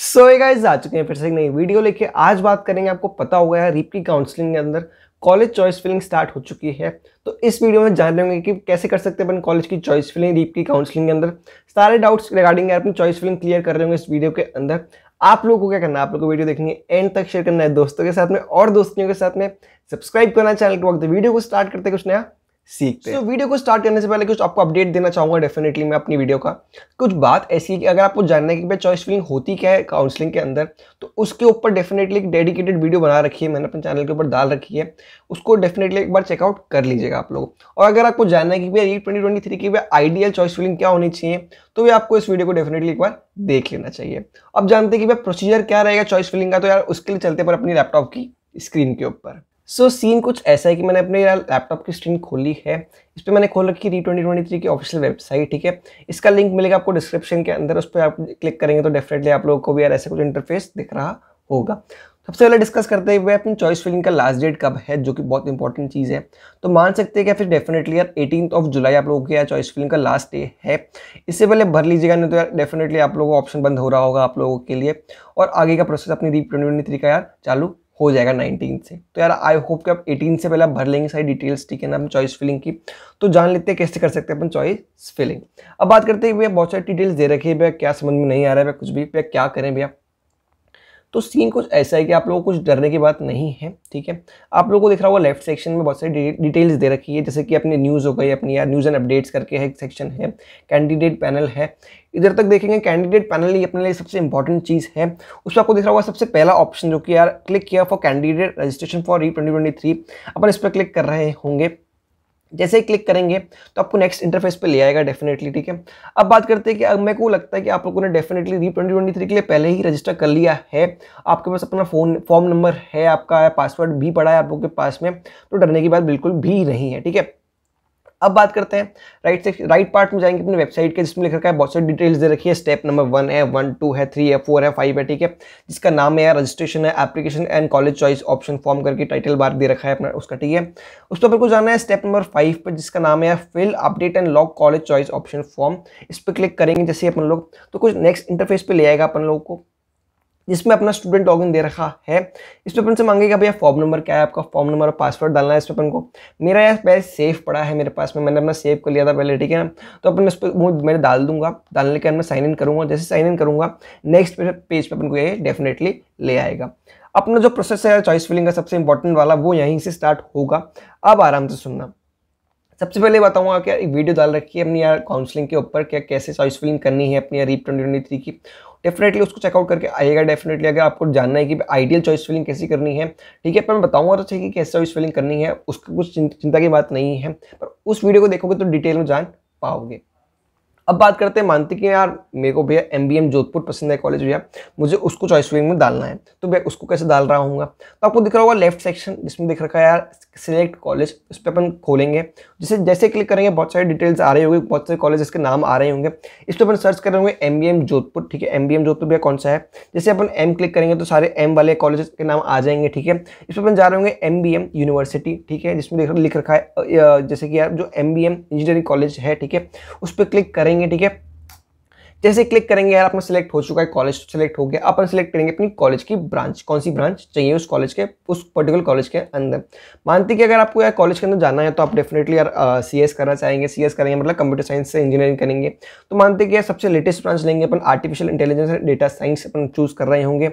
सो ये गाइज आ चुके हैं फिर से एक नई वीडियो लेके आज बात करेंगे आपको पता होगा है रीपली काउंसलिंग के अंदर कॉलेज चॉइस फिलिंग स्टार्ट हो चुकी है तो इस वीडियो में जान लेंगे कि कैसे कर सकते हैं अपन कॉलेज की चॉइस फिलिंग की काउंसलिंग के अंदर सारे डाउट्स रिगार्डिंग अपनी चॉइस फिलिंग क्लियर कर रहे होंगे इस वीडियो के अंदर आप लोगों को क्या करना है आप लोग को वीडियो देखनी है एंड तक शेयर करना है दोस्तों के साथ में और दोस्तियों के साथ में सब्सक्राइब करना चैनल के वक्त वीडियो को स्टार्ट करते कुछ नया सीखते हैं so, वीडियो को स्टार्ट करने से पहले कुछ आपको अपडेट देना चाहूँगा डेफिनेटली मैं अपनी वीडियो का कुछ बात ऐसी है कि अगर आपको जानना है कि भाई चॉइस फिलिंग होती क्या है काउंसलिंग के अंदर तो उसके ऊपर डेफिनेटली एक डेडिकेटेड वीडियो बना रखी है मैंने अपने चैनल के ऊपर डाल रखी है उसको डेफिनेटली एक बार चेकआउट कर लीजिएगा आप लोग और अगर आपको जानना है कि भाई ट्वेंटी ट्वेंटी थ्री की आइडियल चॉइस फिलिंग क्या होनी चाहिए तो भी आपको इस वीडियो को डेफिनेटली एक बार देख लेना चाहिए अब जानते हैं कि भाई प्रोसीजर क्या रहेगा चॉइस फिलिंग का तो यार उसके लिए चलते पर अपनी लैपटॉप की स्क्रीन के ऊपर सो so, सीन कुछ ऐसा है कि मैंने अपने लैपटॉप की स्क्रीन खोली है इस पर मैंने खोल रखी री ट्वेंटी ट्वेंटी थ्री की ऑफिशियल वेबसाइट ठीक है इसका लिंक मिलेगा आपको डिस्क्रिप्शन के अंदर उस पर आप क्लिक करेंगे तो डेफिनेटली आप लोगों को भी यार ऐसा कुछ इंटरफेस दिख रहा होगा सबसे पहले डिस्कस करते हुए अपनी चॉइस फिलिंग का लास्ट डेट कब है जो कि बहुत इंपॉर्टेंट चीज़ है तो मान सकते हैं कि फिर डेफिनेटली यार एटीन ऑफ जुलाई आप लोगों के यार चॉइस फिलिंग का लास्ट डे है इससे पहले भर लीजिएगा नहीं तो यार डेफिनेटली आप लोगों को ऑप्शन बंद हो रहा होगा आप लोगों के लिए और आगे का प्रोसेस अपनी री ट्वेंटी का यार चालू हो जाएगा नाइनटीन से तो यार आई होप कि आप एटीन से पहले आप भर लेंगे सारी डिटेल्स ठीक है ना अपनी चॉइस फिलिंग की तो जान लेते हैं कैसे कर सकते हैं अपन चॉइस फिलिंग अब बात करते हैं भैया बहुत सारी डिटेल्स दे रखी है भैया क्या समझ में नहीं आ रहा है भैया कुछ भी भैया क्या करें भैया तो सीन कुछ ऐसा है कि आप लोगों को कुछ डरने की बात नहीं है ठीक है आप लोगों को दिख रहा होगा लेफ्ट सेक्शन में बहुत सारी डिटेल्स दे रखी है जैसे कि अपने न्यूज़ हो गई अपनी यार न्यूज़ एंड अपडेट्स करके है एक सेक्शन है कैंडिडेट पैनल है इधर तक देखेंगे कैंडिडेट पैनल ही अपने लिए सबसे इंपॉर्टेंट चीज़ है उसमें आपको दिख रहा होगा सबसे पहला ऑप्शन जो कि यार क्लिक किया फॉर कैंडिडेट रजिस्ट्रेशन फॉर री ट्वेंटी अपन इस पर क्लिक कर रहे होंगे जैसे ही क्लिक करेंगे तो आपको नेक्स्ट इंटरफेस पे ले आएगा डेफिनेटली ठीक है अब बात करते हैं कि अब मेरे को लगता है कि आप लोगों ने डेफिनेटली री ट्वेंटी ट्वेंटी थ्री के लिए पहले ही रजिस्टर कर लिया है आपके पास अपना फ़ोन फॉर्म नंबर है आपका पासवर्ड भी पड़ा है आप लोगों के पास में तो डरने की बात बिल्कुल भी नहीं है ठीक है अब बात करते हैं राइट से राइट पार्ट में जाएंगे अपने वेबसाइट के जिसमें लिख रखा है बहुत सारी डिटेल्स दे रखी है स्टेप नंबर वन है वन टू है थ्री है फोर है फाइव है ठीक है जिसका नाम है रजिस्ट्रेशन है application and college choice option form करके टाइटल बार दे रखा है अपना उसका ठीक है उस पर कुछ को जाना है स्टेप नंबर फाइव पर जिसका नाम है fill update and lock college choice option form इस पर क्लिक करेंगे जैसे अपन लोग तो कुछ नेक्स्ट इंटरफेस पर ले आएगा अपन लोग को जिसमें अपना स्टूडेंट लॉगिन दे रखा है इसमें अपन से मांगेगा भैया फॉर्म नंबर क्या है आपका फॉर्म नंबर और पासवर्ड डालना है इसमें अपन को मेरा यार पहले सेफ पड़ा है मेरे पास में मैंने अपना सेव कर लिया था पहले ठीक है ना तो अपन इस पर मैं डाल दूंगा डालने के बाद मैं साइन इन करूँगा जैसे साइन इन करूँगा नेक्स्ट पेज पर अपन को ये डेफिनेटली ले आएगा अपना जो प्रोसेस है चॉइस फिलिंग का सबसे इंपॉर्टेंट वाला वो यहीं से स्टार्ट होगा अब आराम से सुनना सबसे पहले बताऊंगा कि एक वीडियो डाल रखी है अपनी यार काउंसलिंग के ऊपर क्या कैसे चॉइस फिलिंग करनी है अपनी यार रीप ट्वेंटी की डेफिनेटली उसको चेकआउट करके आएगा डेफिनेटली अगर आपको जानना है कि आइडियल चॉइस फिलिंग कैसी करनी है ठीक है पर मैं बताऊंगा तो चाहिए कि कैसे चॉइस फिलिंग करनी है उसका कुछ चिंता की बात नहीं है पर उस वीडियो को देखोगे तो डिटेल में जान पाओगे अब बात करते हैं मानते कि यार मेरे को भैया एम बी एम जोधपुर पसंद है कॉलेज भैया मुझे उसको चॉइस विंग में डालना है तो भैया उसको कैसे डाल रहा हूँ तो आपको दिख रहा होगा लेफ्ट सेक्शन जिसमें दिख रखा है यार सिलेक्ट कॉलेज उस पर अपन खोलेंगे जैसे जैसे क्लिक करेंगे बहुत सारे डिटेल्स आ रहे होगी बहुत सारे कॉलेज के नाम आ रहे होंगे इस पर अपन सर्च कर रहे होंगे एम जोधपुर ठीक है एम बी एम जोधपुर भैया कौन सा है जैसे अपन एम क्लिक करेंगे तो सारे एम वाले कॉलेज के नाम आ जाएंगे ठीक है इस पर अपन जा रहे होंगे एम बी एम यूनिवर्सिटी ठीक है जिसमें लिख रखा है जैसे कि यार जो M B M engineering college है ठीक है उस पर क्लिक करेंगे ngedigap जैसे क्लिक करेंगे यार अपना सिलेक्ट हो चुका है कॉलेज सेलेक्ट तो हो गया अपन सिलेक्ट करेंगे अपनी कॉलेज की ब्रांच कौन सी ब्रांच चाहिए उस कॉलेज के उस पर्टिकुलर कॉलेज के अंदर मानते कि अगर आपको यार कॉलेज के अंदर जाना है तो आप डेफिनेटली यार सी एस करना चाहेंगे सी करेंगे मतलब कंप्यूटर साइंस से इंजीनियरिंग करेंगे तो मानते कि यार सबसे लेटेस्ट ब्रांच लेंगे अपन आर्टिफिशियल इंटेलिजेंस डेटा साइंस अपन चूज़ कर रहे होंगे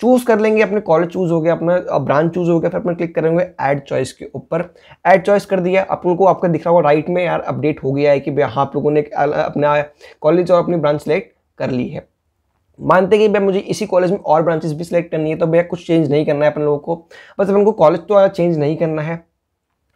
चूज़ कर लेंगे अपने कॉलेज चूज़ हो गया अपना ब्रांच चूज़ हो गया फिर अपन क्लिक करेंगे ऐड चॉइस के ऊपर ऐड चॉइस कर दिया आप लोगों को आपका दिख रहा होगा राइट में यार अपडेट हो गया है कि हाँ आप लोगों ने अपना कॉलेज और अपनी ब्रांच कर ली है मानते कि भैया मुझे इसी कॉलेज में और ब्रांचेस भी सिलेक्ट करनी है तो भैया कुछ चेंज नहीं करना है अपन लोगों को बस अपन को कॉलेज तो चेंज नहीं करना है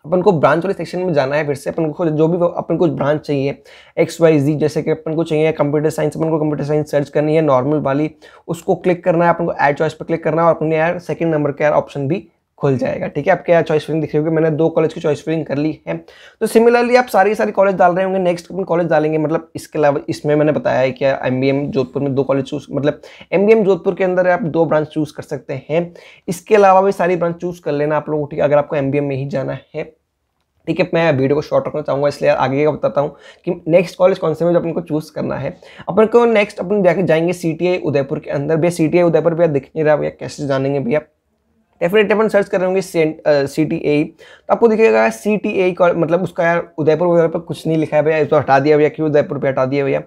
अपन को ब्रांच वाले सेक्शन में जाना है फिर से अपन को जो भी अपन को ब्रांच चाहिए एक्स वाई जी जैसे कि अपन को चाहिए कंप्यूटर साइंस अपन को कंप्यूटर साइंस सर्च करनी है नॉर्मल वाली उसको क्लिक करना है अपन को एड चॉइस पर क्लिक करना है और अपने यार सेकंड नंबर का यार ऑप्शन भी खुल जाएगा ठीक है आपके यहाँ चॉइस फिलिंग दिख रही होगी मैंने दो कॉलेज की चॉइस फिलिंग कर ली है तो सिमिलरली आप सारी सारी कॉलेज डाल रहे होंगे नेक्स्ट अपन कॉलेज डालेंगे मतलब इसके अलावा इसमें मैंने बताया है कि एम बी एम जोधपुर में दो कॉलेज चूज मतलब एम बी एम जोधपुर के अंदर आप दो ब्रांच चूज़ कर सकते हैं इसके अलावा भी सारी ब्रांच चूज़ कर लेना आप लोगों ठीक है अगर आपको एम बी में ही जाना है ठीक है मैं वीडियो को शॉर्ट रखना चाहूँगा इसलिए आगे का बताता हूँ कि नेक्स्ट कॉलेज कौन से में जो अपन को चूज़ करना है अपन को नेक्स्ट अपन जाके जाएंगे सी उदयपुर के अंदर भैया सी उदयपुर भैया दिख नहीं रहा भैया कैसे जानेंगे भैया डेफिनेटली अपन सर्च कर रहे होंगे सी टी ए तो आपको दिखेगा सी टी ए मतलब उसका यार उदयपुर वगैरह पर कुछ नहीं लिखा है भैया इसको हटा दिया भैया क्यों उदयपुर पे हटा दिया भैया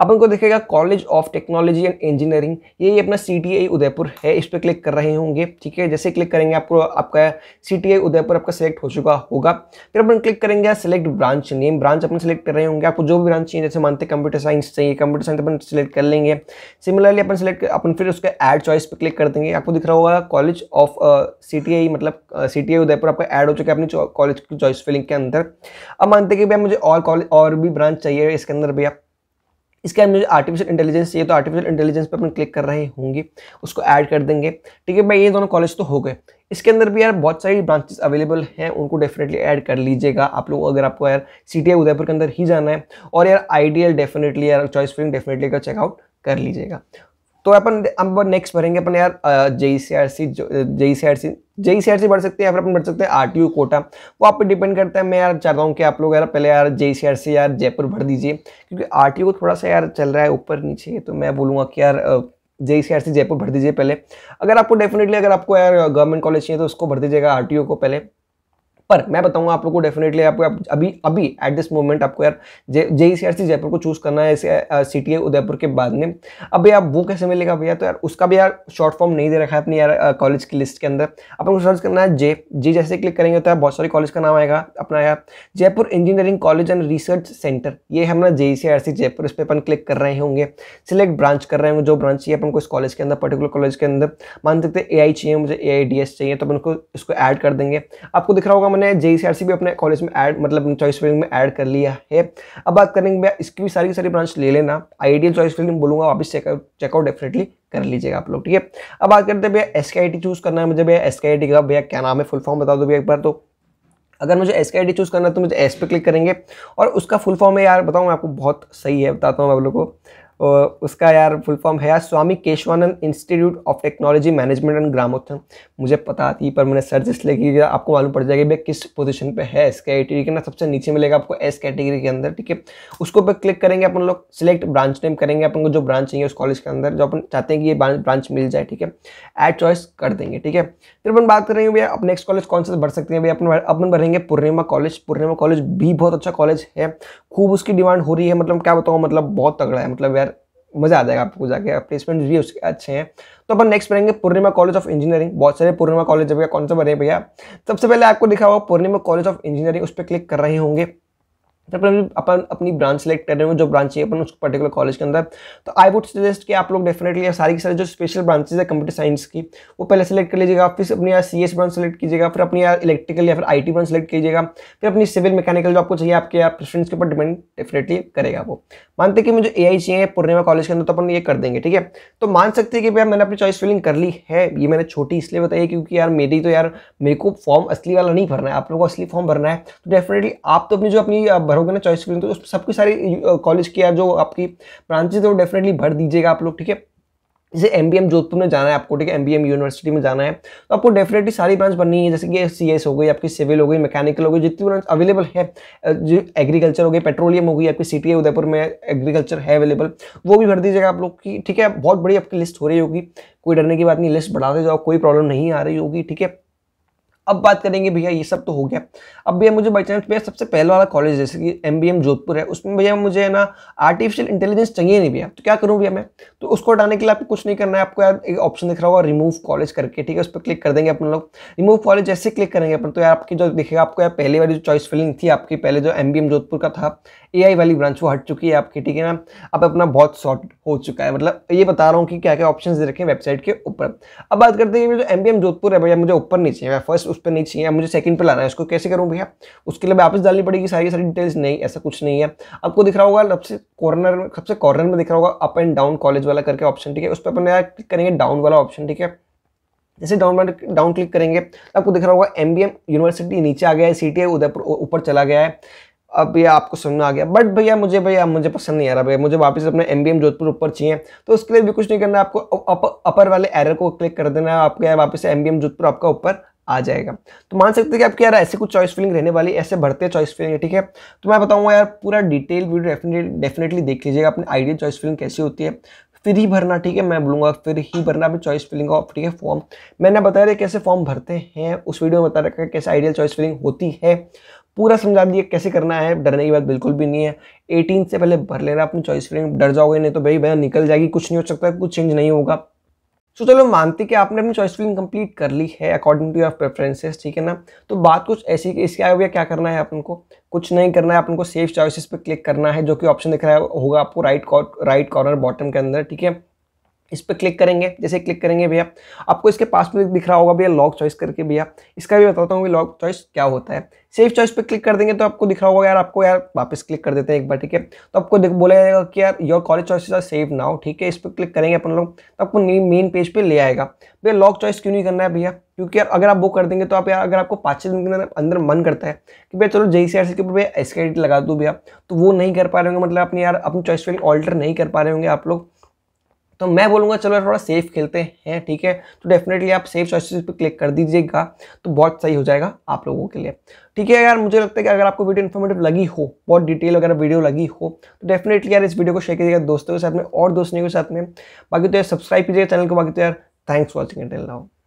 अपन को दिखेगा college of technology and engineering ये अपना सी टी ए उदयपुर है इस पर क्लिक कर रहे होंगे ठीक है जैसे क्लिक करेंगे आपको आपका सी टी ए उदयपुर आपका सेलेक्ट हो चुका होगा फिर अपन क्लिक करेंगे सेलेक्ट ब्रांच नेम ब्रांच अपन सेलेक्ट कर रहे होंगे आपको जो भी ब्रांच चाहिए जैसे मानते कंप्यूटर साइंस चाहिए कंप्यूटर साइंस अपन सेलेक्ट कर लेंगे सिमिलरली अपन सेलेक्ट अपन फिर उसका एड चॉइस पर क्लिक कर देंगे आपको दिख रहा होगा college of C T I मतलब सी टी आई उदयपुर आपका ऐड हो चुका है अपनी कॉलेज की चॉइस फिलिंग के अंदर अब मानते हैं कि भैया मुझे और कॉलेज और भी ब्रांच चाहिए इसके अंदर भैया इसके अंदर मुझे आर्टिफिशियल इंटेलिजेंस चाहिए तो आर्टिफिशियल इंटेलिजेंस पर अपन क्लिक कर रहे होंगे उसको ऐड कर देंगे ठीक है भाई ये दोनों कॉलेज तो हो गए इसके अंदर भी यार बहुत सारी ब्रांचेस अवेलेबल हैं उनको डेफिनेटली ऐड कर लीजिएगा आप लोग अगर आपको यार सी उदयपुर के अंदर ही जाना है और यार आइडियल डेफिनेटली यार चॉइस फिलिंग डेफिनेटली का चेकआउट कर लीजिएगा तो अपन अब नेक्स्ट भरेंगे अपन यार J E C R C J E C R C C R C बढ़ सकते हैं या फिर अपन बढ़ सकते हैं आर टी कोटा वो आप पे डिपेंड करता है मैं यार चाहता हूँ कि आप लोग यार पहले यार जेई सी आर सी यार जयपुर भर दीजिए क्योंकि आर टी थोड़ा सा यार चल रहा है ऊपर नीचे तो मैं बोलूँगा कि यार J E C R C Jaipur भर दीजिए पहले अगर आपको डेफिनेटली अगर आपको यार गवर्नमेंट कॉलेज चाहिए तो उसको भर दीजिएगा आर टी ओ को पहले पर मैं बताऊंगा आप लोग को डेफिनेटली आपको अभी अभी एट दिस मोमेंट आपको यार जे जे e जयपुर को चूज़ करना है ऐसे है उदयपुर के बाद में अब यार वो कैसे मिलेगा भैया तो यार उसका भी यार शॉर्ट फॉर्म नहीं दे रखा है अपनी यार कॉलेज की लिस्ट के अंदर आप को सर्च करना है जे जे जैसे क्लिक करेंगे तो यार बहुत सारे कॉलेज का नाम आएगा अपना यार Jaipur engineering college and research centre ये है अपना जे जयपुर इस पर अपन क्लिक कर रहे होंगे सिलेक्ट ब्रांच कर रहे होंगे जो ब्रांच चाहिए अपन को इस कॉलेज के अंदर पर्टिकुलर कॉलेज के अंदर मान सकते ए आई चाहिए मुझे ए आई डी एस चाहिए तो अपन को इसको ऐड कर देंगे आपको दिख रहा होगा ने जे ई भी अपने कॉलेज में ऐड मतलब चॉइस फिलिंग में ऐड कर लिया है अब बात करेंगे इसकी भी सारी की सारी ब्रांच ले लेना आइडियल चॉइस फिलिंग बोलूँगा वापस चेकआउट चेकआउट डेफिनेटली कर लीजिएगा आप लोग ठीक है अब बात करते हैं भैया एस चूज़ करना है मुझे भैया एस का भैया क्या नाम है फुल फॉर्म बता दो भैया एक बार तो अगर मुझे एस के चूज़ करना है तो मुझे एस पे क्लिक करेंगे और उसका फुल फॉर्म है यार बताऊँ मैं आपको बहुत सही है बताता हूँ आप लोग को उसका यार फुल फॉर्म है यार Swami Keshvanand institute of technology management and Gramothan मुझे पता थी पर मैंने सर्च इसलिए किया आपको मालूम पड़ जाएगा भाई किस पोजीशन पे है एस कैटेगरी के ना सबसे नीचे मिलेगा आपको एस कैटेगरी के अंदर ठीक है उसको पर क्लिक करेंगे अपन लोग सिलेक्ट ब्रांच नेम करेंगे अपन को जो ब्रांच चाहिए उस कॉलेज के अंदर जो अपन चाहते हैं कि ये ब्रांच मिल जाए ठीक है एड चॉइस कर देंगे ठीक है फिर अपन बात करेंगे भैया अपने नेक्स्ट कॉलेज कौन सा भर सकते हैं भैया अपन अपन भरेंगे पूर्णिमा कॉलेज पूर्णिमा कॉलेज भी बहुत अच्छा कॉलेज है खूब उसकी डिमांड हो रही है मतलब क्या बताऊँ मतलब बहुत तगड़ा है मतलब यार मजा आ जाएगा आपको जाके प्लेसमेंट भी उसके अच्छे हैं तो अपन नेक्स्ट पढ़ेंगे पूर्णिमा कॉलेज ऑफ इंजीनियरिंग बहुत सारे पूर्णिमा कॉलेज भैया कौन सा बने भैया सबसे पहले आपको दिखा हुआ पूर्णिमा कॉलेज ऑफ इंजीनियरिंग उस पर क्लिक कर रहे होंगे तो अपन अपन अपनी ब्रांच सेलेक्ट कर रहे हो जो ब्रांच चाहिए अपन उस पर्टिकुलर कॉलेज के अंदर तो आई वुड सजेस्ट कि आप लोग डेफिनेटली सारी की सारी जो स्पेशल ब्रांचेस है कंप्यूटर साइंस की वो पहले सेलेक्ट कर लीजिएगा फिर अपनी यार सी ब्रांच सेलेक्ट कीजिएगा फिर अपनी यार इलेक्ट्रिकल या फिर आई ब्रांच सेलेक्ट कीजिएगा फिर अपनी सिविल मैकेनिकल जो आपको चाहिए आपके यार प्रेफरेंस के ऊपर डिपेंड डेफिनेटली करेगा वो मानते कि मुझे ए आई चाहिए पूर्णिमा कॉलेज के अंदर तो अपन ये कर देंगे ठीक है तो मान सकते हैं कि भैया मैंने अपनी चॉइस फिलिंग कर ली है ये मैंने छोटी इसलिए बताई क्योंकि यार मेरी तो यार मेरे को फॉर्म असली वाला नहीं भरना है आप लोगों को असली फॉर्म भरना है तो डेफिनेटली आप तो अपनी जो अपनी करोगे ना चॉइस करेंगे तो सबकी सारी कॉलेज की यार जो आपकी ब्रांचेज है वो डेफिनेटली भर दीजिएगा आप लोग ठीक है जैसे एम बी एम जोधपुर में जाना है आपको ठीक है एम बी एम यूनिवर्सिटी में जाना है तो आपको डेफिनेटली सारी ब्रांच बननी है जैसे कि सी एस हो गई आपकी सिविल हो गई मैकेनिकल हो गई जितनी ब्रांच अवेलेबल है जो एग्रीकल्चर हो गई पेट्रोलियम हो गई आपकी सिटी है उदयपुर में एग्रीकल्चर है अवेलेबल वो भी भर दीजिएगा आप लोग की ठीक है बहुत बड़ी आपकी लिस्ट हो रही होगी कोई डरने की बात नहीं लिस्ट बढ़ाते जाओ कोई प्रॉब्लम नहीं आ रही होगी ठीक है अब बात करेंगे भैया ये सब तो हो गया अब भैया मुझे बाई चांस भैया सबसे पहले वाला कॉलेज जैसे कि एम जोधपुर है उसमें भैया मुझे ना आर्टिफिशियल इंटेलिजेंस चाहिए नहीं भैया तो क्या करूँ भैया मैं तो उसको हटाने के लिए आपको कुछ नहीं करना है आपको यार एक ऑप्शन दिख रहा होगा रिमूव कॉलेज करके ठीक है उस पर क्लिक कर देंगे अपन लोग रिमूव कॉलेज जैसे क्लिक करेंगे अपन तो यार आपकी जो दिखेगा आपको यार पहली वाली जो चॉइस फिलिंग थी आपकी पहले जो एम जोधपुर का था ए वाली ब्रांच वो हट चुकी है आपकी ठीक है ना अब अपना बहुत शॉर्ट हो चुका है मतलब ये बता रहा हूँ कि क्या क्या ऑप्शन दे रखे हैं वेबसाइट के ऊपर अब बात करते हैं जो एम जोधपुर है भैया मुझे ऊपर नीचे फर्स्ट उस पर नहीं चाहिए मुझे सेकंड पे लाना है इसको कैसे करूँ भैया उसके लिए वापस डालनी पड़ेगी सारी सारी डिटेल्स नहीं ऐसा कुछ नहीं है आपको दिख रहा होगा सबसे कॉर्नर में सबसे कॉर्नर में दिख रहा होगा अप एंड डाउन कॉलेज वाला करके ऑप्शन ठीक है उस पर अपने क्लिक करेंगे डाउन वाला ऑप्शन ठीक है जैसे डाउन डाउन क्लिक करेंगे आपको दिख रहा होगा एम यूनिवर्सिटी नीचे आ गया है सी उदयपुर ऊपर चला गया है अब ये आपको सुनना आ गया बट भैया मुझे भैया मुझे पसंद नहीं आ रहा भैया मुझे वापस अपने एम बी एम जोधपुर ऊपर चाहिए तो उसके लिए भी कुछ नहीं करना आपको अपर वाले एरर को क्लिक कर देना है आपके वापस एम बी एम जोधपुर आपका ऊपर आ जाएगा तो मान सकते हैं कि आपके यार ऐसे कुछ चॉइस फिलिंग रहने वाली ऐसे भरते चॉइस फिलिंग है ठीक है तो मैं बताऊंगा यार पूरा डिटेल वीडियो डेफिनेटली देख लीजिएगा अपनी आइडियल चॉइस फिलिंग कैसी होती है फिर ही भरना ठीक है मैं बोलूँगा फिर ही भरना अपनी चॉइस फिलिंग ऑफ ठीक है फॉर्म मैंने बताया था कैसे फॉर्म भरते हैं उस वीडियो में बता रखा है कैसे आइडियल चॉइस फिलिंग होती है पूरा समझा दिया कैसे करना है डरने की बात बिल्कुल भी नहीं है एटीन से पहले भर लेना अपनी चॉइस फिलिंग डर जाओगे नहीं तो भाई भैया निकल जाएगी कुछ नहीं हो सकता कुछ चेंज नहीं होगा सो चलो मानते कि आपने अपनी चॉइस फिलिंग कंप्लीट कर ली है अकॉर्डिंग टू योर प्रेफरेंसेस ठीक है ना तो बात कुछ ऐसी इसके आए हुए क्या करना है अपन को कुछ नहीं करना है अपन को सेफ चॉइसेस पे क्लिक करना है जो कि ऑप्शन दिख रहा होगा आपको राइट राइट कॉर्नर बॉटम के अंदर ठीक है इस पर क्लिक करेंगे जैसे क्लिक करेंगे भैया आपको इसके पास में दिख रहा होगा भैया लॉक चॉइस करके भैया इसका भी बताता हूँ कि लॉक चॉइस क्या होता है सेफ चॉइस पे क्लिक कर देंगे तो आपको दिख रहा होगा यार आपको यार वापस क्लिक कर देते हैं एक बार ठीक है तो आपको बोला जाएगा कि यार your college choice are save now ठीक है इस पर क्लिक करेंगे अपन लोग तो आपको मेन पेज पर ले आएगा भैया लॉक चॉइस क्यों नहीं करना है भैया क्योंकि यार अगर आप वो कर देंगे तो आप यार अगर आपको पाँच छः दिन के अंदर मन करता है कि भैया चलो जे सी आर के ऊपर भैया एस लगा दूँ भैया तो वो नहीं कर पा रहे होंगे मतलब अपनी यार अपनी चॉइस फील्ड ऑल्टर नहीं कर पा रहे होंगे आप लोग तो मैं बोलूँगा चलो थोड़ा सेफ खेलते हैं ठीक है तो डेफिनेटली आप सेफ चॉइसेस पे क्लिक कर दीजिएगा तो बहुत सही हो जाएगा आप लोगों के लिए ठीक है यार मुझे लगता है कि अगर आपको वीडियो इन्फॉर्मेटिव लगी हो बहुत डिटेल अगर वीडियो लगी हो तो डेफिनेटली यार इस वीडियो को शेयर कीजिएगा दोस्तों के साथ में और दोस्तों के साथ में बाकी तो यार सब्सक्राइब कीजिएगा चैनल को बाकी तो यार थैंक्स वॉचिंग टेल हूँ